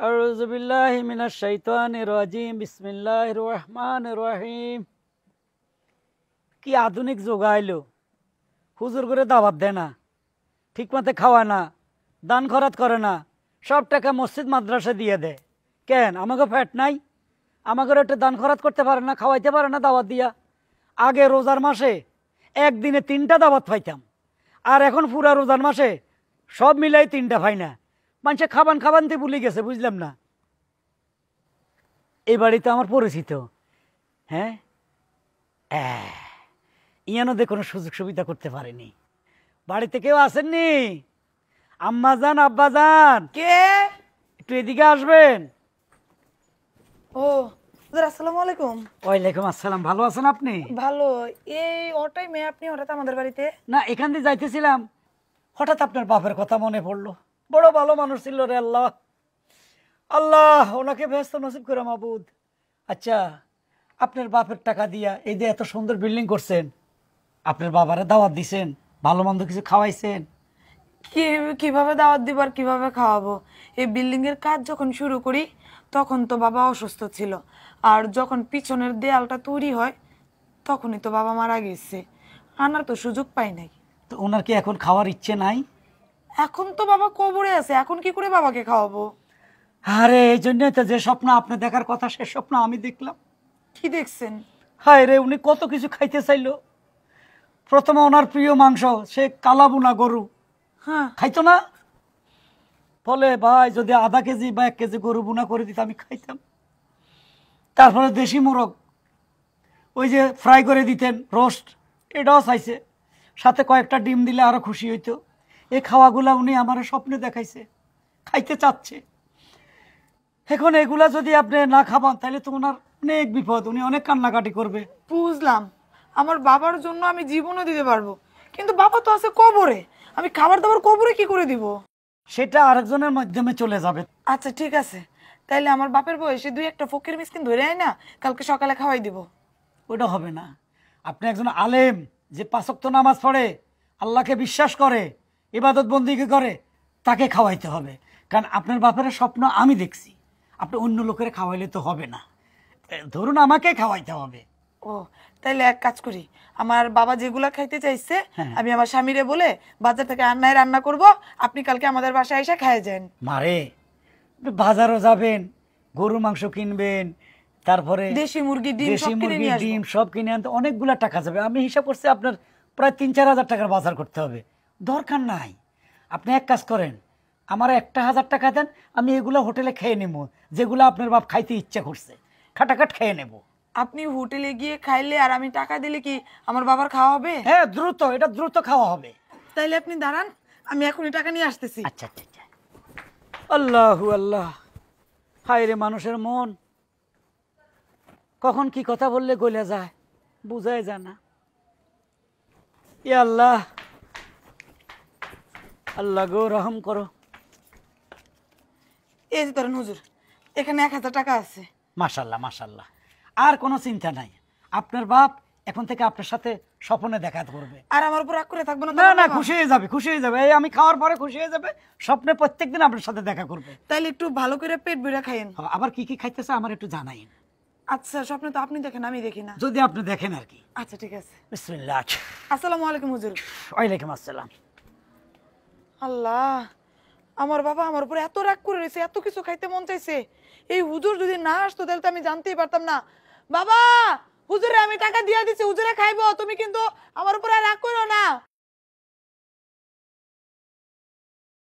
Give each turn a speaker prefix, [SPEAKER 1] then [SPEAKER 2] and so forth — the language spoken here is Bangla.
[SPEAKER 1] أعوذ بالله من الشيطان الرجيم بسم الله الرحمن الرحيم কি আধুনিক যুগ আইলো হুজুর করে দাওয়াত দেয় না ঠিকমতে খাওয়ায় না দান খরাত করে না সব টাকা মসজিদ মাদ্রাসা দিয়ে দেয় কেন আমাকে ফ্যাট নাই আমাকে একটা দান খরাত করতে পারে না খাওয়াইতে পারে না দাওয়াত দিয়া আগে রোজার মাসে একদিনে তিনটা দাওয়াত পাইতাম আর এখন পুরা রোজার মাসে সব মিলাই তিনটা ফাইনা না মানুষের খাবান খাবানতে ভুলে গেছে বুঝলাম না এই বাড়িতে আমার পরিচিত হ্যাঁ ইয়ানোদে কোনো সুযোগ সুবিধা করতে পারেনি বাড়িতে কেউ আসেননি আম্মা যান আব্বা যান কে একটু এদিকে আসবেন ও আসসালামু আলাইকুম ওয়ালাইকুম আসসালাম ভালো আছেন আপনি
[SPEAKER 2] ভালো এই ওটাই মেয়ে আপনি হঠাৎ আমাদের বাড়িতে
[SPEAKER 1] না এখান দিয়ে যাইতেছিলাম হঠাৎ আপনার বাপের কথা মনে পড়লো বড় ভালো মানুষ ছিল রে আল্লাহ আল্লাহ ওনাকে ব্যস্ত নসিব করে মাবুদ আচ্ছা আপনার বাপের টাকা দিয়া এই এত সুন্দর বিল্ডিং করছেন আপনার বাবারে দাওয়াত দিছেন ভালো মন্দ কিছু খাওয়াইছেন কিভাবে দাওয়াত দিব আর কিভাবে খাওয়াবো এই বিল্ডিং
[SPEAKER 2] এর কাজ যখন শুরু করি তখন তো বাবা অসুস্থ ছিল আর যখন পিছনের দেয়ালটা তৈরি হয় তখনই তো বাবা মারা গেছে আনার তো সুযোগ পাই নাই তো ওনার
[SPEAKER 1] কি এখন খাওয়ার ইচ্ছে নাই এখন তো বাবা কবরে আছে এখন কি করে বাবাকে খাওয়াবো আরে এই জন্য তো যে স্বপ্ন আপনি দেখার কথা সে স্বপ্ন আমি দেখলাম কি দেখছেন হায় রে উনি কত কিছু খাইতে চাইলো প্রথমে ওনার প্রিয় মাংস সে কালাবুনা গরু হ্যাঁ খাইতো না বলে ভাই যদি আধা কেজি বা এক কেজি গরু বুনা করে দিত আমি খাইতাম তারপরে দেশি মোরগ ওই যে ফ্রাই করে দিতেন রোস্ট এটাও চাইছে সাথে কয়েকটা ডিম দিলে আরো খুশি হইতো এই খাওয়াগুলা উনি আমার স্বপ্নে দেখাইছে খাইতে চাচ্ছে এখন এগুলা যদি আপনি না খাবান তাহলে তো ওনার অনেক বিপদ উনি অনেক কান্নাকাটি
[SPEAKER 2] করবে বুঝলাম আমার বাবার জন্য আমি জীবনও দিতে পারবো কিন্তু বাবা তো আছে কবরে আমি খাবার দাবার কবরে কি করে দিব
[SPEAKER 1] সেটা আরেকজনের মাধ্যমে চলে যাবে
[SPEAKER 2] আচ্ছা ঠিক আছে তাইলে আমার বাপের বয়সে দুই একটা ফকির মিসকিন ধরে আয় না কালকে সকালে খাওয়াই দিব
[SPEAKER 1] ওটা হবে না আপনি একজন আলেম যে পাঁচক্ত নামাজ পড়ে আল্লাহকে বিশ্বাস করে ইবাদত বন্দিকে করে তাকে খাওয়াইতে হবে কারণ আপনার বাপের স্বপ্ন আমি দেখছি আপনি অন্য লোকের খাওয়াইলে তো হবে না ধরুন আমাকে খাওয়াইতে হবে
[SPEAKER 2] ও তাইলে এক কাজ করি আমার বাবা যেগুলা খাইতে চাইছে হ্যাঁ। আমি আমার স্বামীরে বলে বাজার থেকে আন্নায় রান্না করব আপনি কালকে আমাদের বাসায় এসে খেয়ে যান
[SPEAKER 1] মারে বাজারও যাবেন গরু মাংস কিনবেন তারপরে দেশি মুরগি ডিম দেশি মুরগি ডিম সব কিনে আনতে অনেকগুলা টাকা যাবে আমি হিসাব করছি আপনার প্রায় তিন চার হাজার টাকার বাজার করতে হবে দরকার নাই আপনি এক কাজ করেন আমার একটা হাজার টাকা দেন আমি এগুলো হোটেলে খেয়ে নেব যেগুলো আপনার বাপ খাইতে ইচ্ছে করছে খাটাখাট খেয়ে নেব আপনি
[SPEAKER 2] হোটেলে গিয়ে খাইলে আর আমি টাকা দিলে কি আমার বাবার খাওয়া হবে হ্যাঁ দ্রুত এটা দ্রুত খাওয়া হবে
[SPEAKER 1] তাইলে আপনি দাঁড়ান আমি এখনই টাকা নিয়ে আসতেছি আচ্ছা আচ্ছা, আচ্ছা। আল্লাহ আল্লাহ হাই রে মানুষের মন কখন কি কথা বললে গলে যায় বুঝায় যায় না আল্লাহ আল্লাহ গো রহম করো এই যে ধরেন হুজুর এখানে এক হাজার টাকা আছে মাশাল্লাহ মাশাল্লাহ আর কোনো চিন্তা নাই আপনার বাপ এখন থেকে আপনার সাথে স্বপ্নে দেখা করবে আর আমার উপর রাগ করে থাকবে না না না খুশি হয়ে যাবে খুশি হয়ে যাবে এই আমি খাওয়ার পরে খুশি হয়ে যাবে স্বপ্নে প্রত্যেকদিন আপনার সাথে দেখা করবে তাইলে একটু ভালো করে পেট ভরে খাইয়েন আবার কি কি খাইতেছে আমার একটু জানাইন
[SPEAKER 2] আচ্ছা স্বপ্নে তো আপনি দেখেন আমি দেখি না
[SPEAKER 1] যদি আপনি দেখেন আর কি আচ্ছা ঠিক আছে বিসমিল্লাহ
[SPEAKER 2] আসসালামু আলাইকুম হুজুর
[SPEAKER 1] ওয়ালাইকুম আসসালাম
[SPEAKER 2] আল্লাহ আমার বাবা আমার উপরে এত রাগ করে রয়েছে এত কিছু খাইতে মন চাইছে এই হুজুর যদি না আসতো তাহলে তো আমি জানতেই পারতাম না বাবা হুজুরে আমি টাকা দিয়ে দিচ্ছি হুজুরে খাইবো তুমি কিন্তু আমার উপরে রাগ করো না